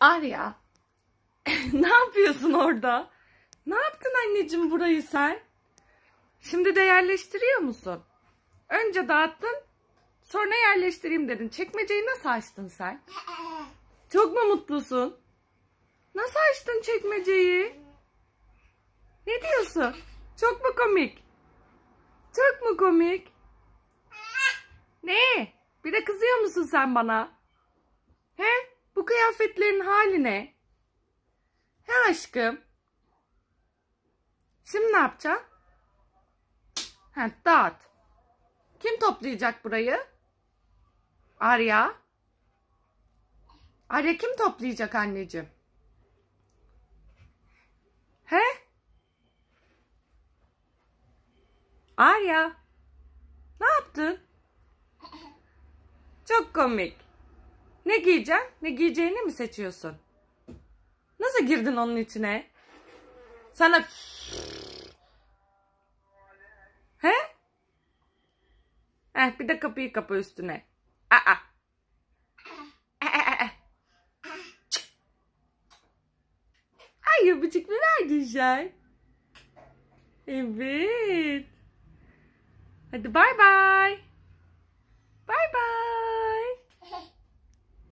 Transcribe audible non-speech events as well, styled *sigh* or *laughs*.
Arya *laughs* ne yapıyorsun orada? Ne yaptın anneciğim burayı sen? Şimdi de yerleştiriyor musun? Önce dağıttın sonra yerleştireyim dedin. Çekmeceyi nasıl açtın sen? *laughs* Çok mu mutlusun? Nasıl açtın çekmeceyi? Ne diyorsun? Çok mu komik? Çok mu komik? *laughs* Ne? Bir de kızıyor musun sen bana? He? kıyafetlerin haline. He aşkım. Şimdi ne yapacaksın? He, dağıt. Kim toplayacak burayı? Arya. Arya kim toplayacak anneciğim? He? Arya. Ne yaptın? Çok komik. Ne giyeceksin? Ne giyeceğini mi seçiyorsun? Nasıl girdin onun içine? Sana He? Heh, bir de kapıyı kapı üstüne. Aa. Ay bıçık mı verdin Jay? Evet. Hadi bay bay. Bay bay.